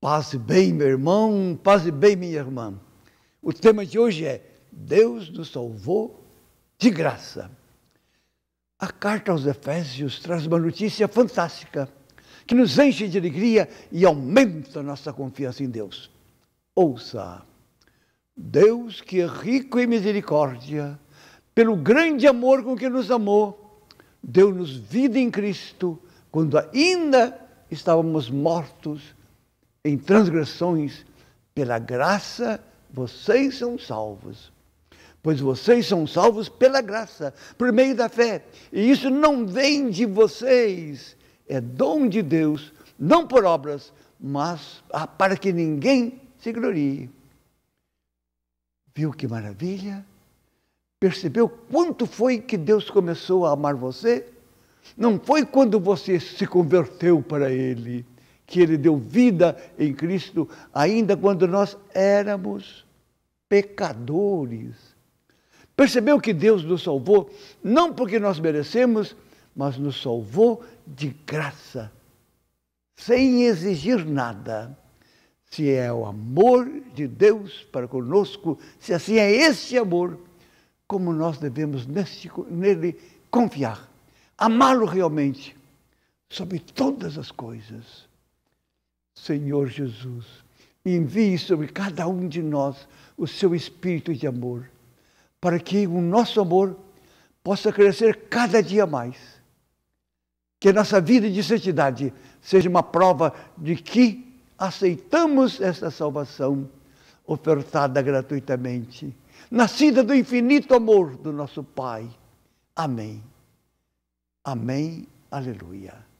Passe bem, meu irmão, passe bem, minha irmã. O tema de hoje é Deus nos salvou de graça. A carta aos Efésios traz uma notícia fantástica que nos enche de alegria e aumenta nossa confiança em Deus. Ouça, Deus que é rico em misericórdia, pelo grande amor com que nos amou, deu-nos vida em Cristo quando ainda estávamos mortos em transgressões, pela graça vocês são salvos. Pois vocês são salvos pela graça, por meio da fé. E isso não vem de vocês, é dom de Deus, não por obras, mas ah, para que ninguém se glorie. Viu que maravilha? Percebeu quanto foi que Deus começou a amar você? Não foi quando você se converteu para Ele, que Ele deu vida em Cristo, ainda quando nós éramos pecadores. Percebeu que Deus nos salvou, não porque nós merecemos, mas nos salvou de graça, sem exigir nada. Se é o amor de Deus para conosco, se assim é esse amor, como nós devemos nesse, nele confiar, amá-lo realmente, sobre todas as coisas. Senhor Jesus, envie sobre cada um de nós o seu espírito de amor, para que o nosso amor possa crescer cada dia mais. Que a nossa vida de santidade seja uma prova de que aceitamos esta salvação ofertada gratuitamente, nascida do infinito amor do nosso Pai. Amém. Amém. Aleluia.